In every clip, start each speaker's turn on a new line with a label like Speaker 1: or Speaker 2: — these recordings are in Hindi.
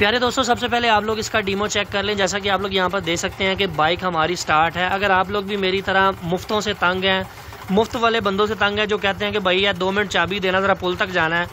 Speaker 1: प्यारे दोस्तों सबसे पहले आप लोग इसका डीमो चेक कर लें जैसा कि आप लोग यहाँ पर देख सकते हैं कि बाइक हमारी स्टार्ट है अगर आप लोग भी मेरी तरह मुफ्तों से तंग हैं मुफ्त वाले बंदों से तंग है जो कहते हैं कि भाई यार दो मिनट चाबी देना ज़रा पुल तक जाना है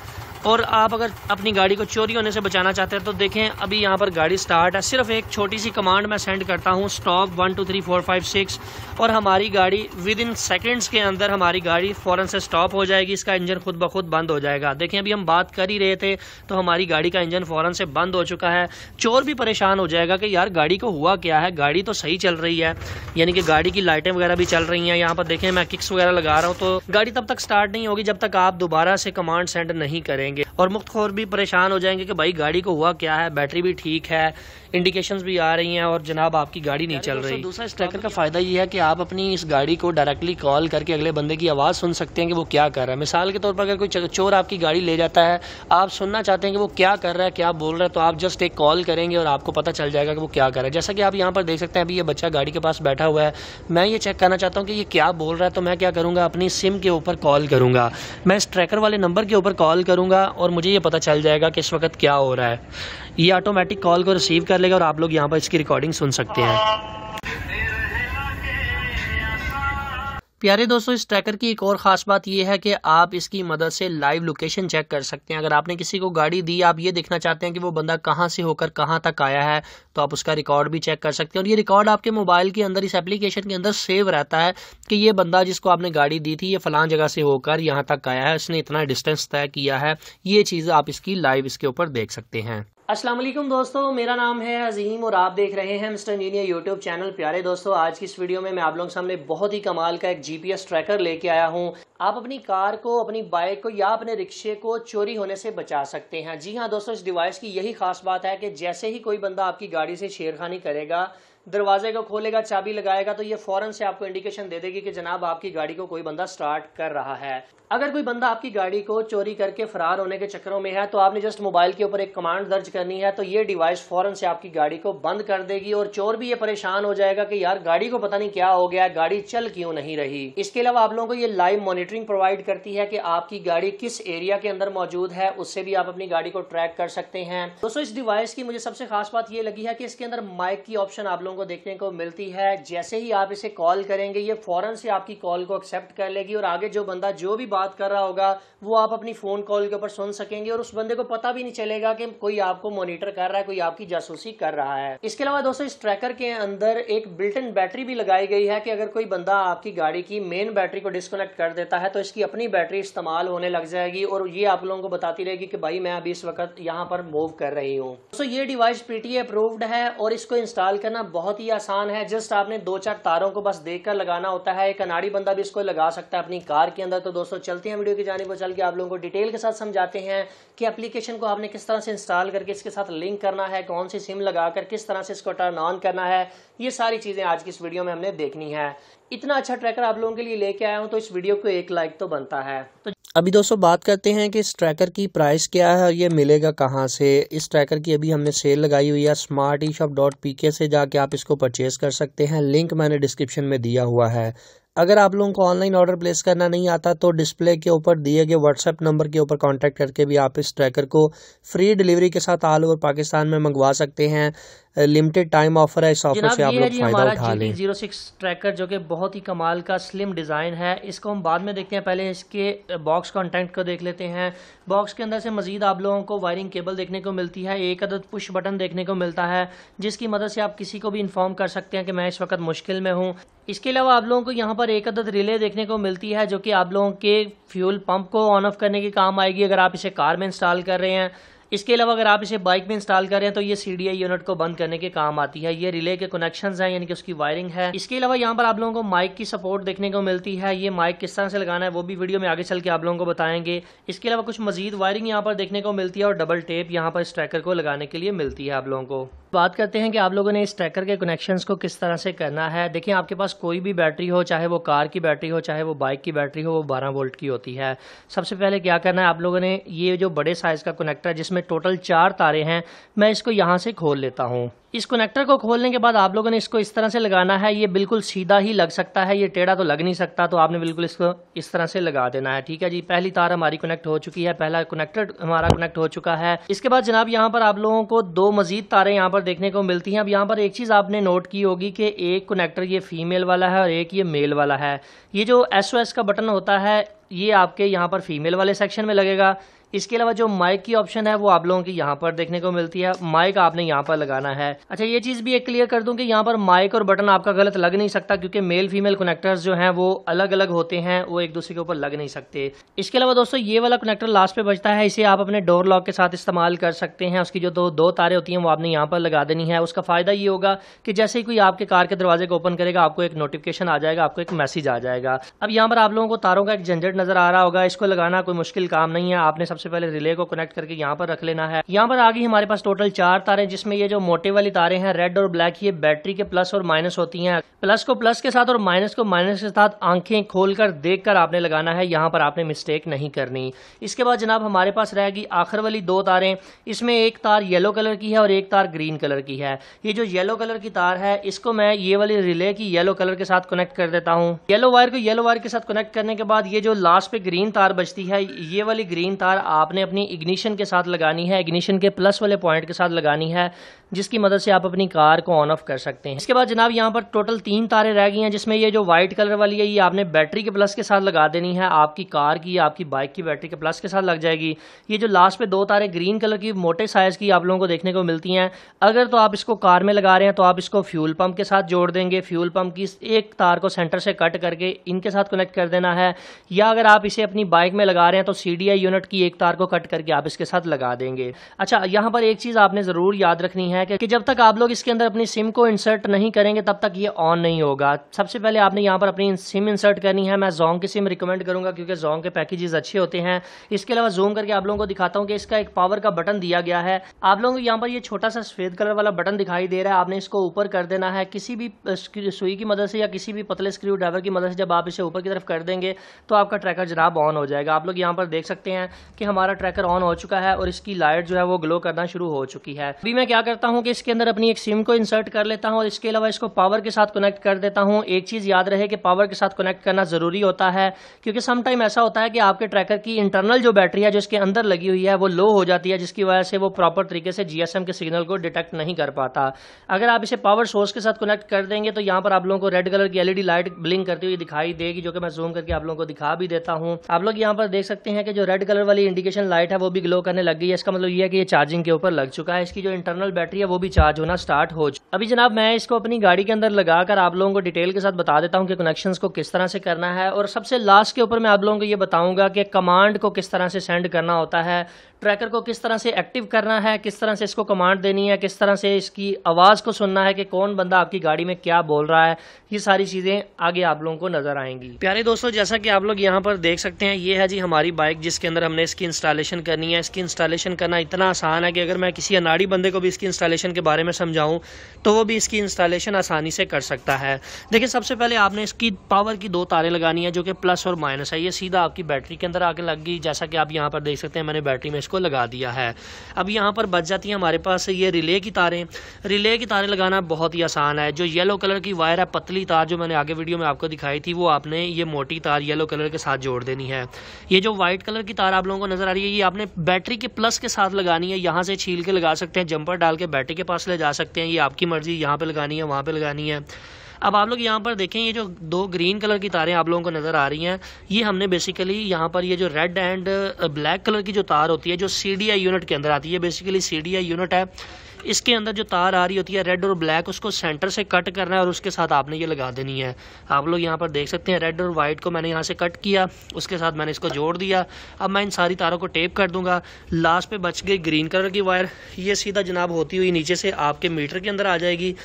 Speaker 1: और आप अगर अपनी गाड़ी को चोरी होने से बचाना चाहते हैं तो देखें अभी यहाँ पर गाड़ी स्टार्ट है सिर्फ एक छोटी सी कमांड मैं सेंड करता हूँ stop one two three four five six और हमारी गाड़ी विद इन सेकेंड्स के अंदर हमारी गाड़ी फ़ौरन से स्टॉप हो जाएगी इसका इंजन खुद ब खुद बंद हो जाएगा देखें अभी हम बात कर ही रहे थे तो हमारी गाड़ी का इंजन फ़ौरन से बंद हो चुका है चोर भी परेशान हो जाएगा कि यार गाड़ी को हुआ क्या है गाड़ी तो सही चल रही है यानी कि गाड़ी की लाइटें वगैरह भी चल रही हैं यहाँ पर देखें मैं किक्स वगैरह लगा रहा हूँ तो गाड़ी तब तक स्टार्ट नहीं होगी जब तक आप दोबारा से कमांड सेंड नहीं करेंगे जाएंगे और मुख्त खोर भी परेशान हो जाएंगे कि भाई गाड़ी को हुआ क्या है बैटरी भी ठीक है इंडिकेशंस भी आ रही हैं और जनाब आपकी गाड़ी नहीं चल रही दूसरा इस का फ़ायदा ये है कि आप अपनी इस गाड़ी को डायरेक्टली कॉल करके अगले बंदे की आवाज़ सुन सकते हैं कि वो क्या कर रहा है मिसाल के तौर पर अगर कोई चोर आपकी गाड़ी ले जाता है आप सुनना चाहते हैं कि वो क्या कर रहा है क्या बोल रहा है तो आप जस्ट एक कॉल करेंगे और आपको पता चल जाएगा कि वो क्या कर रहा है जैसा कि आप यहाँ पर देख सकते हैं अभी ये बच्चा गाड़ी के पास बैठा हुआ है मैं ये चेक करना चाहता हूँ कि ये क्या बोल रहा है तो मैं क्या करूँगा अपनी सिम के ऊपर कॉल करूँगा मैं इस ट्रैकर वाले नंबर के ऊपर कॉल करूँगा होगा और मुझे ये पता चल जाएगा कि इस वक्त क्या हो रहा है ये ऑटोमेटिक कॉल को रिसीव कर लेगा और आप लोग यहाँ पर इसकी रिकॉर्डिंग सुन सकते हैं प्यारे दोस्तों इस ट्रैकर की एक और ख़ास बात यह है कि आप इसकी मदद से लाइव लोकेशन चेक कर सकते हैं अगर आपने किसी को गाड़ी दी आप ये देखना चाहते हैं कि वो बंदा कहाँ से होकर कहाँ तक आया है तो आप उसका रिकॉर्ड भी चेक कर सकते हैं और ये रिकॉर्ड आपके मोबाइल के अंदर इस एप्लीकेशन के अंदर सेव रहता है कि ये बंदा जिसको आपने गाड़ी दी थी ये फलान जगह से होकर यहाँ तक आया है इसने इतना डिस्टेंस तय किया है ये चीज़ आप इसकी लाइव इसके ऊपर देख सकते हैं असलम दोस्तों मेरा नाम है अजीम और आप देख रहे हैं मिस्टर इंजीनियर यूट्यूब चैनल प्यारे दोस्तों आज की इस वीडियो में मैं आप लोगों के सामने बहुत ही कमाल का एक जीपीएस ट्रैकर लेके आया हूं आप अपनी कार को अपनी बाइक को या अपने रिक्शे को चोरी होने से बचा सकते हैं जी हाँ दोस्तों इस डिवाइस की यही खास बात है कि जैसे ही कोई बंदा आपकी गाड़ी से छेड़खानी करेगा दरवाजे को खोलेगा चाबी लगाएगा तो ये फौरन से आपको इंडिकेशन दे देगी कि जनाब आपकी गाड़ी को कोई बंदा स्टार्ट कर रहा है अगर कोई बंदा आपकी गाड़ी को चोरी करके फरार होने के चक्करों में है तो आपने जस्ट मोबाइल के ऊपर एक कमांड दर्ज करनी है तो ये डिवाइस फौरन से आपकी गाड़ी को बंद कर देगी और चोर भी ये परेशान हो जाएगा कि यार गाड़ी को पता नहीं क्या हो गया गाड़ी चल क्यों नहीं रही इसके अलावा आप लोगों को ये लाइव मॉनिटरिंग प्रोवाइड करती है कि आपकी गाड़ी किस एरिया के अंदर मौजूद है उससे भी आप अपनी गाड़ी को ट्रैक कर सकते हैं दोस्तों इस डिवाइस की मुझे सबसे खास बात ये लगी है कि इसके अंदर माइक की ऑप्शन आप लोगों को देखने को मिलती है जैसे ही आप इसे कॉल करेंगे ये फौरन से आपकी कॉल को एक्सेप्ट कर लेगी और आगे जो बंदा जो भी बात कर रहा होगा वो आप अपनी फ़ोन कॉल के ऊपर सुन सकेंगे और उस बंदे को पता भी नहीं चलेगा कि कोई आपको मॉनिटर कर रहा है कोई आपकी जासूसी कर रहा है इसके अलावा दोस्तों इस ट्रैकर के अंदर एक इन बैटरी भी लगाई गई है कि अगर कोई बंदा आपकी गाड़ी की मेन बैटरी को डिस्कनेक्ट कर देता है तो इसकी अपनी बैटरी इस्तेमाल होने लग जाएगी और ये आप लोगों को बताती रहेगी कि भाई मैं अभी इस वक्त यहाँ पर मूव कर रही हूँ दोस्तों ये डिवाइस पीटीए अप्रूव्ड है और इसको इंस्टॉल करना बहुत ही आसान है जस्ट आपने दो चार तारों को बस देखकर लगाना होता है एक अनाड़ी बंदा भी इसको लगा सकता है अपनी कार के अंदर तो दोस्तों चलते हैं वीडियो की जाने को चल के आप लोगों को डिटेल के साथ समझाते हैं कि एप्लीकेशन को आपने किस तरह से इंस्टॉल करके इसके साथ लिंक करना है कौन सी सिम लगाकर किस तरह से इसको टर्न ऑन करना है ये सारी चीज़ें आज की इस वीडियो में हमने देखनी है इतना अच्छा ट्रैकर आप लोगों के लिए लेके आया हूँ तो इस वीडियो को एक लाइक तो बनता है तो अभी दोस्तों बात करते हैं कि इस ट्रैकर की प्राइस क्या है और ये मिलेगा कहाँ से इस ट्रैकर की अभी हमने सेल लगाई हुई है smart e shop dot P K से जाके आप इसको परचेज़ कर सकते हैं लिंक मैंने डिस्क्रिप्शन में दिया हुआ है अगर आप लोगों को ऑनलाइन ऑर्डर प्लेस करना नहीं आता तो डिस्प्ले के ऊपर दिए गए व्हाट्सएप नंबर के ऊपर कांटेक्ट करके भी आप इस ट्रैकर को फ्री डिलीवरी के साथ ऑल ओवर पाकिस्तान में मंगवा सकते हैं लिमिटेड टाइम ऑफर है इस ऑफर से आप लोग फायदा उठा लें जीरो सिक्स ट्रैकर जो कि बहुत ही कमाल का स्लिम डिज़ाइन है इसको हम बाद में देखते हैं पहले इसके बॉक्स कॉन्टेंट को देख लेते हैं बॉक्स के अंदर से मजीद आप लोगों को वायरिंग केबल देखने को मिलती है एक अदद पुश बटन देखने को मिलता है जिसकी मदद से आप किसी को भी इन्फॉर्म कर सकते हैं कि मैं इस वक्त मुश्किल में हूँ इसके अलावा आप लोगों को यहाँ पर पर एक अदद रिले देखने को मिलती है जो कि आप लोगों के फ्यूल पंप को ऑन ऑफ करने के काम आएगी अगर आप इसे कार में इंस्टॉल कर रहे हैं इसके अलावा अगर आप इसे बाइक में इंस्टॉल कर रहे हैं तो ये सी यूनिट को बंद करने के काम आती है ये रिले के कनेक्शन हैं यानी कि उसकी वायरिंग है इसके अलावा यहाँ पर आप लोगों को माइक की सपोर्ट देखने को मिलती है ये माइक किस तरह से लगाना है वो भी वीडियो में आगे चल के आप लोगों को बताएंगे इसके अलावा कुछ मजीद वायरिंग यहाँ पर देखने को मिलती है और डबल टेप यहाँ पर स्ट्रैकर को लगाने के लिए मिलती है आप लोगों को बात करते हैं कि आप लोगों ने इस ट्रैकर के कनेक्शंस को किस तरह से करना है देखिए आपके पास कोई भी बैटरी हो चाहे वो कार की बैटरी हो चाहे वो बाइक की बैटरी हो वो 12 वोल्ट की होती है सबसे पहले क्या करना है आप लोगों ने ये जो बड़े साइज़ का कनेक्टर है जिसमें टोटल चार तारे हैं मैं इसको यहाँ से खोल लेता हूँ इस कनेक्टर को खोलने के बाद आप लोगों ने इसको इस तरह से लगाना है ये बिल्कुल सीधा ही लग सकता है ये टेढ़ा तो लग नहीं सकता तो आपने बिल्कुल इसको इस तरह से लगा देना है ठीक है जी पहली तार हमारी कनेक्ट हो चुकी है पहला कनेक्टर हमारा कनेक्ट हो चुका है इसके बाद जनाब यहाँ पर आप लोगों को दो मजीद तारें यहाँ पर देखने को मिलती हैं अब यहाँ पर एक चीज़ आपने नोट की होगी कि एक कनेक्टर ये फीमेल वाला है और एक ये मेल वाला है ये जो एस का बटन होता है ये आपके यहाँ पर फीमेल वाले सेक्शन में लगेगा इसके अलावा जो माइक की ऑप्शन है वो आप लोगों की यहाँ पर देखने को मिलती है माइक आपने यहाँ पर लगाना है अच्छा ये चीज़ भी एक क्लियर कर दूं कि यहाँ पर माइक और बटन आपका गलत लग नहीं सकता क्योंकि मेल फीमेल कनेक्टर्स जो हैं वो अलग अलग होते हैं वो एक दूसरे के ऊपर लग नहीं सकते इसके अलावा दोस्तों ये वाला कनेक्टर लास्ट पे बचता है इसे आप अपने डोर लॉक के साथ इस्तेमाल कर सकते हैं उसकी जो दो दो तारे होती है वो आपने यहाँ पर लगा देनी है उसका फ़ायदा ये होगा कि जैसे ही कोई आपके कार के दरवाजे को ओपन करेगा आपको एक नोटिफिकेशन आ जाएगा आपको एक मैसेज आ जाएगा अब यहाँ पर आप लोगों को तारों का एक झंझट नजर आ रहा होगा इसको लगाना कोई मुश्किल काम नहीं है आपने सबसे पहले रिले को कनेक्ट करके यहाँ पर रख लेना है यहाँ पर आगे हमारे पास टोटल चार तारे जिसमें ये जो मोटे वाली तारे हैं रेड और ब्लैक ये बैटरी के प्लस और माइनस होती हैं प्लस को प्लस के साथ और माइनस को माइनस के साथ आंखें खोलकर देखकर आपने लगाना है यहाँ पर आपने मिस्टेक नहीं करनी इसके बाद जनाब हमारे पास रहेगी आखिर वाली दो तारे इसमें एक तार येलो कलर की है और एक तार ग्रीन कलर की है ये जो येलो कलर की तार है इसको मैं ये वाली रिले की येलो कलर के साथ कनेक्ट कर देता हूँ येलो वायर को येलो वायर के साथ कनेक्ट करने के बाद ये जो लास्ट पे ग्रीन तार बचती है ये वाली ग्रीन तार आपने अपनी इग्निशन के साथ लगानी है इग्निशन के प्लस वाले पॉइंट के साथ लगानी है जिसकी मदद से आप अपनी कार को ऑन ऑफ कर सकते हैं इसके बाद जनाब यहाँ पर टोटल तीन तारे रह गई हैं जिसमें ये जो वाइट कलर वाली है ये आपने बैटरी के प्लस के साथ लगा देनी है आपकी कार की आपकी बाइक की बैटरी के प्लस के साथ लग जाएगी ये जो लास्ट पे दो तारे ग्रीन कलर की मोटे साइज़ की आप लोगों को देखने को मिलती हैं अगर तो आप इसको कार में लगा रहे हैं तो आप इसको फ्यूल पंप के साथ जोड़ देंगे फ्यूल पंप की एक तार को सेंटर से कट करके इनके साथ कनेक्ट कर देना है या अगर आप इसे अपनी बाइक में लगा रहे हैं तो सी यूनिट की एक तार को कट करके आप इसके साथ लगा देंगे अच्छा यहाँ पर एक चीज़ आपने ज़रूर याद रखनी है कि जब तक आप लोग इसके अंदर अपनी सिम को इंसर्ट नहीं करेंगे तब तक ये ऑन नहीं होगा सबसे पहले आपने यहाँ पर अपनी सिम इंसर्ट करनी है मैं जोंग की सिम रिकमेंड करूंगा क्योंकि जोंग के पैकेजेस अच्छे होते हैं इसके अलावा जूम करके आप लोगों को दिखाता हूँ कि इसका एक पावर का बटन दिया गया है आप लोगों को यहाँ पर ये छोटा सा सफ़ेद कलर वाला बटन दिखाई दे रहा है आपने इसको ऊपर कर देना है किसी भी सुई की मदद से या किसी भी पतले स्क्रू ड्राइवर की मदद से जब आप इसे ऊपर की तरफ कर देंगे तो आपका ट्रैकर जनाब ऑन हो जाएगा आप लोग यहाँ पर देख सकते हैं कि हमारा ट्रैकर ऑन हो चुका है और इसकी लाइट जो है वो ग्लो करना शुरू हो चुकी है अभी मैं क्या करता हूँ कि इसके अंदर अपनी एक सिम को इंसर्ट कर लेता हूँ और इसके अलावा इसको पावर के साथ कनेक्ट कर देता हूँ एक चीज़ याद रहे कि पावर के साथ कनेक्ट करना ज़रूरी होता है क्योंकि समटाइम ऐसा होता है कि आपके ट्रैकर की इंटरनल जो बैटरी है जो इसके अंदर लगी हुई है वो लो हो जाती है जिसकी वजह से वो प्रॉपर तरीके से जीएसएम के सिग्नल को डिटेक्ट नहीं कर पाता अगर आप इसे पावर सोर्स के साथ कनेक्ट कर देंगे तो यहाँ पर आप लोगों को रेड कलर की एलईडी लाइट ब्लिंक करती हुई दिखाई देगी जो कि मैं जूम करके आप लोगों को दिखा भी देता हूँ आप लोग यहाँ पर देख सकते हैं कि जो रेड कलर वाली इंडिकेशन लाइट है वो भी ग्लो करने लग गई है इसका मतलब ये है कि ये चार्जिंग के ऊपर लग चुका है इसकी जो इंटरनल बैटरी है वो भी चार्ज होना स्टार्ट हो चुकी अभी जनाब मैं इसको अपनी गाड़ी के अंदर लगाकर आप लोगों को डिटेल के साथ बता देता हूँ कि कनेक्शन को किस तरह से करना है और सबसे लास्ट के ऊपर मैं आप लोगों को ये बताऊंगा कि कमांड को किस तरह से सेंड करना होता है ट्रैकर को किस तरह से एक्टिव करना है किस तरह से इसको कमांड देनी है किस तरह से इसकी आवाज़ को सुनना है कि कौन बंदा आपकी गाड़ी में क्या बोल रहा है ये सारी चीज़ें आगे आप लोगों को नज़र आएंगी प्यारे दोस्तों जैसा कि आप लोग यहाँ पर देख सकते हैं ये है जी हमारी बाइक जिसके अंदर हमने इसकी इंस्टॉलेशन करनी है इसकी इंस्टॉलेशन करना इतना आसान है कि अगर मैं किसी अनाड़ी बंदे को भी इसकी इंस्टॉलेशन के बारे में समझाऊँ तो वो भी इसकी इंस्टॉलेशन आसानी से कर सकता है देखिए सबसे पहले आपने इसकी पावर की दो तारें लगानी है जो कि प्लस और माइनस है ये सीधा आपकी बैटरी के अंदर आगे लग गई जैसा कि आप यहाँ पर देख सकते हैं मैंने बैटरी में इसको लगा दिया है अब यहाँ पर बच जाती है हमारे पास ये रिले की तारें रिले की तारें लगाना बहुत ही आसान है जो येलो कलर की वायर है पतली तार जो मैंने आगे वीडियो में आपको दिखाई थी वो आपने ये मोटी तार येलो कलर के साथ जोड़ देनी है ये जो वाइट कलर की तार आप लोगों को नज़र आ रही है ये आपने बैटरी के प्लस के साथ लगानी है यहाँ से छील के लगा सकते हैं जंपर डाल के बैटरी के पास ले जा सकते हैं ये आपकी मर्जी यहाँ पर लगानी है वहाँ पर लगानी है अब आप लोग यहाँ पर देखें ये जो दो ग्रीन कलर की तारें आप लोगों को नज़र आ रही हैं ये हमने बेसिकली यहाँ पर ये जो रेड एंड ब्लैक कलर की जो तार होती है जो सी यूनिट के अंदर आती है बेसिकली सी यूनिट है इसके अंदर जो तार आ रही होती है रेड और ब्लैक उसको सेंटर से कट करना है और उसके साथ आपने ये लगा देनी है आप लोग यहाँ पर देख सकते हैं रेड और वाइट को मैंने यहाँ से कट किया उसके साथ मैंने इसको जोड़ दिया अब मैं इन सारी तारों को टेप कर दूंगा लास्ट पे बच गई ग्रीन कलर की वायर ये सीधा जनाब होती हुई नीचे से आपके मीटर के अंदर आ जाएगी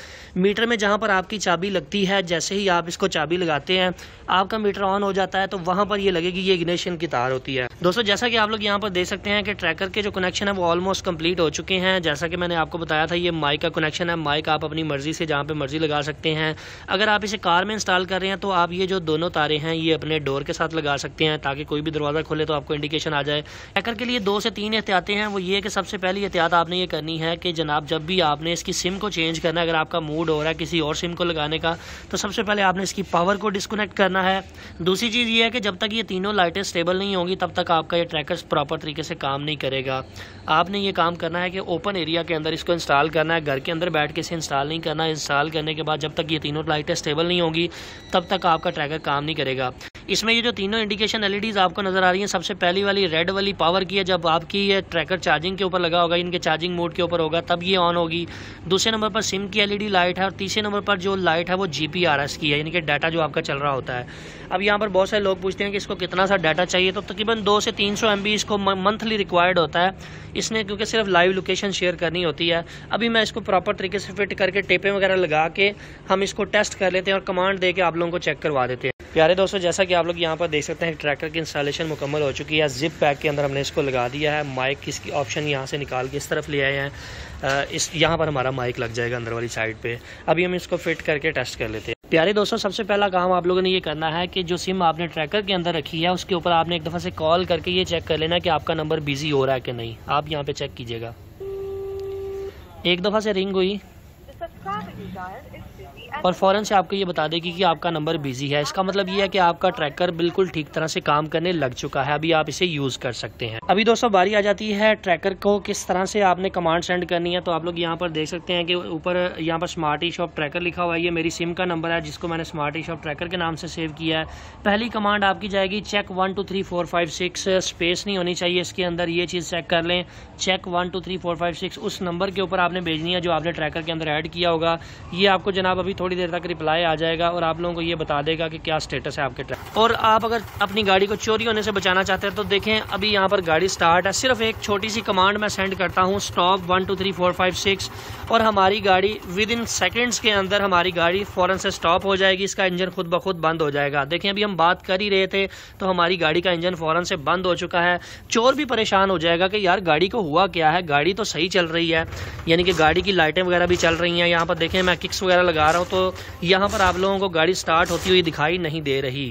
Speaker 1: मीटर में जहाँ पर आपकी चाबी लगती है जैसे ही आप इसको चाबी लगाते हैं आपका मीटर ऑन हो जाता है तो वहाँ पर ये लगेगी ये इग्निशन की तार होती है दोस्तों जैसा कि आप लोग यहाँ पर देख सकते हैं कि ट्रैकर के जो कनेक्शन है वो ऑलमोस्ट कंप्लीट हो चुके हैं जैसा कि मैंने आपको बताया बताया था ये माइक का कनेक्शन है माइक आप अपनी मर्ज़ी से जहाँ पे मर्ज़ी लगा सकते हैं अगर आप इसे कार में इंस्टॉल कर रहे हैं तो आप ये जो दोनों तारे हैं ये अपने डोर के साथ लगा सकते हैं ताकि कोई भी दरवाज़ा खोले तो आपको इंडिकेशन आ जाए हैकर के लिए दो से तीन एहतियातें हैं वो ये कि सबसे पहली एहतियात आपने ये करनी है कि जनाब जब भी आपने इसकी सिम को चेंज करना है अगर आपका मूड हो रहा है किसी और सिम को लगाने का तो सबसे पहले आपने इसकी पावर को डिस्कनेक्ट करना है दूसरी चीज़ ये है कि जब तक ये तीनों लाइटें स्टेबल नहीं होंगी तब तक आपका ये ट्रैकर प्रॉपर तरीके से काम नहीं करेगा आपने ये काम करना है कि ओपन एरिया के अंदर इसको इसको इंस्टॉल करना है घर के अंदर बैठ के इसे इंस्टॉल नहीं करना इंस्टॉल करने के बाद जब तक ये तीनों लाइटें स्टेबल नहीं होंगी तब तक आपका ट्रैकर काम नहीं करेगा इसमें ये जो तीनों इंडिकेशन एलईडीज़ आपको नज़र आ रही हैं सबसे पहली वाली रेड वाली पावर की है जब आपकी ये ट्रैकर चार्जिंग के ऊपर लगा होगा इनके चार्जिंग मोड के ऊपर होगा तब ये ऑन होगी दूसरे नंबर पर सिम की एलईडी लाइट है और तीसरे नंबर पर जो लाइट है वो जीपीआरएस की है यानी कि डाटा जो आपका चल रहा होता है अब यहाँ पर बहुत सारे लोग पूछते हैं कि इसको कितना सा डाटा चाहिए तो तकरीबन दो से तीन सौ एम बी इसको मंथली रिक्वायर्ड होता है इसने क्योंकि सिर्फ लाइव लोकेशन शेयर करनी होती है अभी मैं इसको प्रॉपर तरीके से फिट करके टेपे वगैरह लगा के हम इसको टेस्ट कर लेते हैं और कमांड दे के आप लोगों को चेक करवा देते हैं प्यारे दोस्तों जैसा कि आप लोग यहाँ पर देख सकते हैं ट्रैक्टर की इंस्टॉलेशन मुकम्मल हो चुकी है जिप पैक के अंदर हमने इसको लगा दिया है माइक किसकी ऑप्शन यहाँ से निकाल के इस तरफ ले आए हैं इस यहाँ पर हमारा माइक लग जाएगा अंदर वाली साइड पे अभी हम इसको फिट करके टेस्ट कर लेते हैं प्यारे दोस्तों सबसे पहला काम आप लोगों ने ये करना है कि जो सिम आपने ट्रैकर के अंदर रखी है उसके ऊपर आपने एक दफ़ा से कॉल करके ये चेक कर लेना कि आपका नंबर बिज़ी हो रहा है कि नहीं आप यहाँ पे चेक कीजिएगा एक दफ़ा से रिंग हुई और फ़ौरन से आपको ये बता देगी कि आपका नंबर बिज़ी है इसका मतलब ये है कि आपका ट्रैकर बिल्कुल ठीक तरह से काम करने लग चुका है अभी आप इसे यूज़ कर सकते हैं अभी दोस्तों बारी आ जाती है ट्रैकर को किस तरह से आपने कमांड सेंड करनी है तो आप लोग यहाँ पर देख सकते हैं कि ऊपर यहाँ पर स्मार्ट ई शॉप ट्रैकर लिखा हुआ है ये मेरी सिम का नंबर है जिसको मैंने स्मार्ट ई शॉप ट्रैकर के नाम से सेव किया है पहली कमांड आपकी जाएगी check one two three four five six space नहीं होनी चाहिए इसके अंदर ये चीज़ चेक कर लें check one two three four five six उस नंबर के ऊपर आपने भेजनी है जो आपने ट्रैकर के अंदर ऐड किया होगा ये आपको जनाब अभी थोड़ी देर तक रिप्लाई आ जाएगा और आप लोगों को ये बता देगा कि क्या स्टेटस है आपके ट्रक और आप अगर अपनी गाड़ी को चोरी होने से बचाना चाहते हैं तो देखें अभी यहाँ पर गाड़ी स्टार्ट है सिर्फ एक छोटी सी कमांड मैं सेंड करता हूँ stop one two three four five six और हमारी गाड़ी विद इन सेकेंड्स के अंदर हमारी गाड़ी फ़ौरन से स्टॉप हो जाएगी इसका इंजन खुद ब खुद बंद हो जाएगा देखें अभी हम बात कर ही रहे थे तो हमारी गाड़ी का इंजन फ़ौरन से बंद हो चुका है चोर भी परेशान हो जाएगा कि यार गाड़ी को हुआ क्या है गाड़ी तो सही चल रही है यानी कि गाड़ी की लाइटें वगैरह भी चल रही हैं यहाँ पर देखें मैं किक्स वगैरह लगा रहा हूँ तो यहाँ पर आप लोगों को गाड़ी स्टार्ट होती हुई दिखाई नहीं दे रही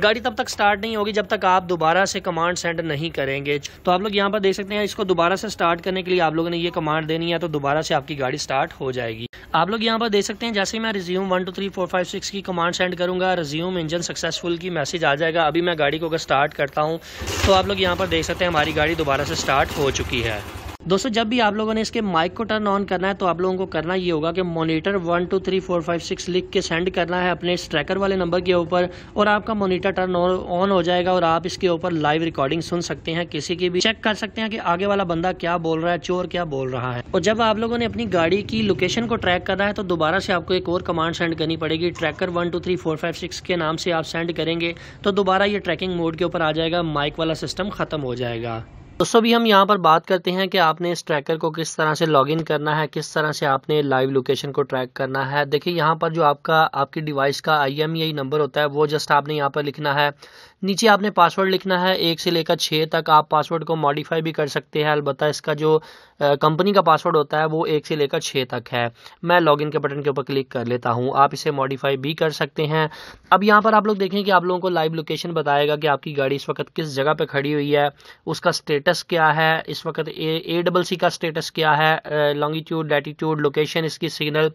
Speaker 1: गाड़ी तब तक स्टार्ट नहीं होगी जब तक आप दोबारा से कमांड सेंड नहीं करेंगे तो आप लोग यहाँ पर देख सकते हैं इसको दोबारा से स्टार्ट करने के लिए आप लोगों ने ये कमांड देनी है तो दोबारा से आपकी गाड़ी स्टार्ट हो जाएगी आप लोग यहाँ पर देख सकते हैं जैसे मैं resume one two three four five six की कमांड सेंड करूंगा रिज्यूम इंजन सक्सेसफुल की मैसेज आ जाएगा अभी मैं गाड़ी को अगर स्टार्ट करता हूँ तो आप लोग यहाँ पर देख सकते हैं हमारी गाड़ी दोबारा से स्टार्ट हो चुकी है दोस्तों जब भी आप लोगों ने इसके माइक को टर्न ऑन करना है तो आप लोगों को करना ये होगा कि monitor one two three four five six लिख के सेंड करना है अपने इस ट्रैकर वाले नंबर के ऊपर और आपका मॉनिटर टर्न ऑन हो जाएगा और आप इसके ऊपर लाइव रिकॉर्डिंग सुन सकते हैं किसी की भी चेक कर सकते हैं कि आगे वाला बंदा क्या बोल रहा है चोर क्या बोल रहा है और जब आप लोगों ने अपनी गाड़ी की लोकेशन को ट्रैक करना है तो दोबारा से आपको एक और कमांड सेंड करनी पड़ेगी tracker one two three four five six के नाम से आप सेंड करेंगे तो दोबारा ये ट्रैकिंग मोड के ऊपर आ जाएगा माइक वाला सिस्टम खत्म हो जाएगा दोस्तों अभी हम यहाँ पर बात करते हैं कि आपने इस ट्रैकर को किस तरह से लॉगिन करना है किस तरह से आपने लाइव लोकेशन को ट्रैक करना है देखिए यहाँ पर जो आपका आपकी डिवाइस का आई नंबर e होता है वो जस्ट आपने यहाँ पर लिखना है नीचे आपने पासवर्ड लिखना है एक से लेकर छः तक आप पासवर्ड को मॉडिफाई भी कर सकते हैं अलबत्ता इसका जो कंपनी का पासवर्ड होता है वो एक से लेकर छः तक है मैं लॉगिन के बटन के ऊपर क्लिक कर लेता हूँ आप इसे मॉडिफाई भी कर सकते हैं अब यहाँ पर आप लोग देखें कि आप लोगों को लाइव लोकेशन बताएगा कि आपकी गाड़ी इस वक्त किस जगह पर खड़ी हुई है उसका स्टेटस क्या है इस वक्त ए ए डबल सी का स्टेटस क्या है लॉन्गिट्यूड लैटीट्यूड लोकेशन इसकी सिग्नल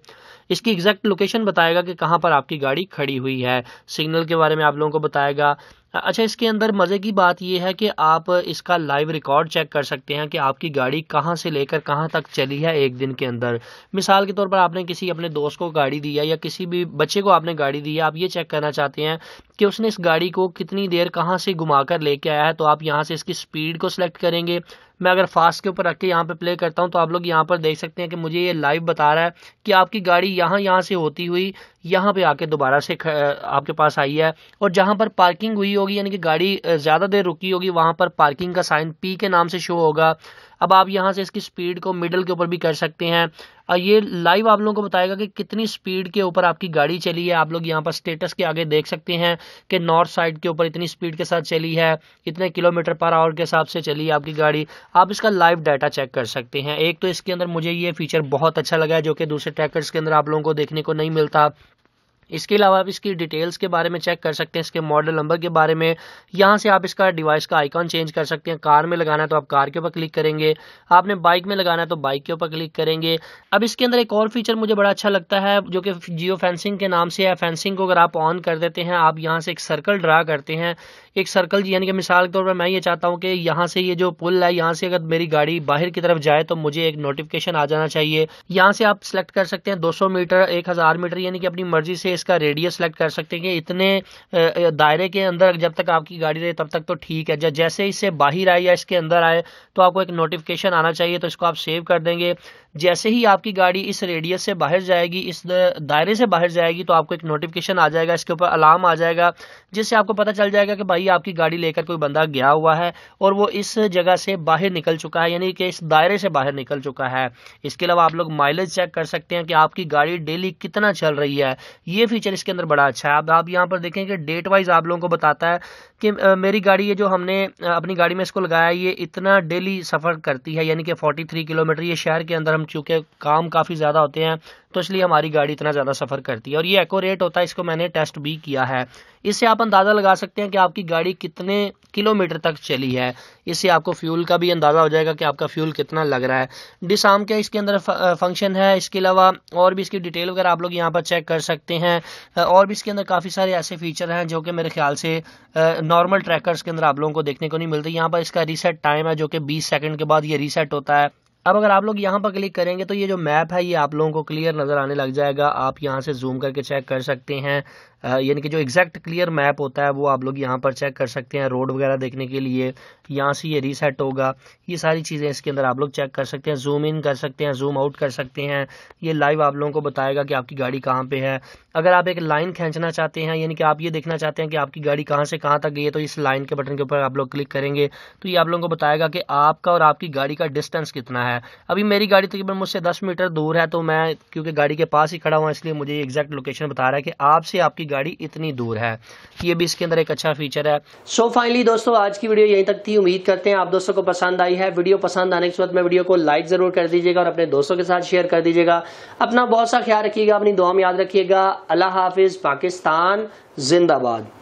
Speaker 1: इसकी एग्जैक्ट लोकेशन बताएगा कि कहाँ पर आपकी गाड़ी खड़ी हुई है सिग्नल के बारे में आप लोगों को बताएगा हाँ, अच्छा इसके अंदर मज़े की बात यह है कि आप इसका लाइव रिकॉर्ड चेक कर सकते हैं कि आपकी गाड़ी कहाँ से लेकर कहाँ तक चली है एक दिन के अंदर मिसाल के तौर पर आपने किसी अपने दोस्त को गाड़ी दी है या किसी भी बच्चे को आपने गाड़ी दी है आप ये चेक करना चाहते हैं कि उसने इस गाड़ी को कितनी देर कहाँ से घुमा कर लेके आया है तो आप यहाँ से इसकी स्पीड को सिलेक्ट करेंगे मैं अगर फास्ट के ऊपर रख के यहाँ पे प्ले करता हूँ तो आप लोग यहाँ पर देख सकते हैं कि मुझे ये लाइव बता रहा है कि आपकी गाड़ी यहाँ यहाँ से होती हुई यहाँ पे आके दोबारा से आपके पास आई है और जहाँ पर पार्किंग हुई होगी यानी कि गाड़ी ज़्यादा देर रुकी होगी वहाँ पर पार्किंग का साइन पी के नाम से शो होगा अब आप यहाँ से इसकी स्पीड को मिडल के ऊपर भी कर सकते हैं और ये लाइव आप लोगों को बताएगा कि कितनी स्पीड के ऊपर आपकी गाड़ी चली है आप लोग यहाँ पर स्टेटस के आगे देख सकते हैं कि नॉर्थ साइड के ऊपर इतनी स्पीड के साथ चली है इतने किलोमीटर पर आवर के हिसाब से चली है आपकी गाड़ी आप इसका लाइव डाटा चेक कर सकते हैं एक तो इसके अंदर मुझे ये फीचर बहुत अच्छा लगा है जो कि दूसरे ट्रैकर्स के अंदर आप लोगों को देखने को नहीं मिलता इसके अलावा आप इसकी डिटेल्स के बारे में चेक कर सकते हैं इसके मॉडल नंबर के बारे में यहाँ से आप इसका डिवाइस का आइकॉन चेंज कर सकते हैं कार में लगाना है तो आप कार के ऊपर क्लिक करेंगे आपने बाइक में लगाना है तो बाइक के ऊपर क्लिक करेंगे अब इसके अंदर एक और फीचर मुझे बड़ा अच्छा लगता है जो कि जियो फेंसिंग के नाम से है फेंसिंग को अगर आप ऑन कर देते हैं आप यहाँ से एक सर्कल ड्रा करते हैं एक सर्कल यानी कि मिसाल के तौर पर मैं ये चाहता हूँ कि यहाँ से ये जो पुल है यहाँ से अगर मेरी गाड़ी बाहर की तरफ जाए तो मुझे एक नोटिफिकेशन आ जाना चाहिए यहाँ से आप सिलेक्ट कर सकते हैं दो मीटर एक मीटर यानी कि अपनी मर्जी से इसका रेडियस सेलेक्ट कर सकते हैं कि इतने दायरे के अंदर जब तक आपकी गाड़ी रहे तब तक तो ठीक है जब जैसे इससे बाहर आए या इसके अंदर आए तो आपको एक नोटिफिकेशन आना चाहिए तो इसको आप सेव कर देंगे जैसे ही आपकी गाड़ी इस रेडियस से बाहर जाएगी इस दायरे से बाहर जाएगी तो आपको एक नोटिफिकेशन आ जाएगा इसके ऊपर अलार्म आ जाएगा जिससे आपको पता चल जाएगा कि भाई आपकी गाड़ी लेकर कोई बंदा गया हुआ है और वो इस जगह से बाहर निकल चुका है यानी कि इस दायरे से बाहर निकल चुका है इसके अलावा आप लोग माइलेज चेक कर सकते हैं कि आपकी गाड़ी डेली कितना चल रही है ये फीचर इसके अंदर बड़ा अच्छा है अब आप यहाँ पर देखें कि डेट वाइज आप लोगों को बताता है कि मेरी गाड़ी ये जो हमने अपनी गाड़ी में इसको लगाया ये इतना डेली सफ़र करती है यानी कि 43 किलोमीटर ये शहर के अंदर हम चूँकि काम काफ़ी ज़्यादा होते हैं तो इसलिए हमारी गाड़ी इतना ज़्यादा सफ़र करती है और ये एकोरेट होता है इसको मैंने टेस्ट भी किया है इससे आप अंदाज़ा लगा सकते हैं कि आपकी गाड़ी कितने किलोमीटर तक चली है इससे आपको फ्यूल का भी अंदाज़ा हो जाएगा कि आपका फ्यूल कितना लग रहा है डिसाम के इसके अंदर फंक्शन है इसके अलावा और भी इसकी डिटेल वगैरह आप लोग यहाँ पर चेक कर सकते हैं और भी इसके अंदर काफ़ी सारे ऐसे फीचर हैं जो कि मेरे ख्याल से नॉर्मल ट्रैकर्स के अंदर आप लोगों को देखने को नहीं मिलते यहाँ पर इसका रीसेट टाइम है जो कि बीस सेकेंड के बाद ये रीसेट होता है अब अगर आप लोग यहाँ पर क्लिक करेंगे तो ये जो मैप है ये आप लोगों को क्लियर नज़र आने लग जाएगा आप यहाँ से जूम करके चेक कर सकते हैं यानी कि जो एग्जैक्ट क्लियर मैप होता है वो आप लोग यहाँ पर चेक कर सकते हैं रोड वगैरह देखने के लिए यहाँ से ये रीसेट होगा ये सारी चीज़ें इसके अंदर आप लोग चेक कर सकते हैं जूम इन कर सकते हैं जूम आउट कर सकते हैं ये लाइव आप लोगों को बताएगा कि आपकी गाड़ी कहाँ पर है अगर आप एक लाइन खींचना चाहते हैं यानी कि आप ये देखना चाहते हैं कि आपकी गाड़ी कहाँ से कहाँ तक गई है तो इस लाइन के बटन के ऊपर आप लोग क्लिक करेंगे तो ये आप लोगों को बताएगा कि आपका और आपकी गाड़ी का डिस्टेंस कितना है अभी मेरी गाड़ी तकरीबन मुझसे दस मीटर दूर है तो मैं क्योंकि गाड़ी के पास ही खड़ा हुआ इसलिए मुझे एग्जैक्ट लोकेशन बता रहा है कि आपसे आपकी गाड़ी इतनी दूर है ये भी इसके अंदर एक अच्छा फीचर है सो so फाइनली दोस्तों आज की वीडियो यहीं तक थी उम्मीद करते हैं आप दोस्तों को पसंद आई है वीडियो पसंद आने के साथ में वीडियो को लाइक जरूर कर दीजिएगा और अपने दोस्तों के साथ शेयर कर दीजिएगा अपना बहुत सा ख्याल रखिएगा अपनी दुआ में याद रखिएगा अल्लाह हाफिज पाकिस्तान जिंदाबाद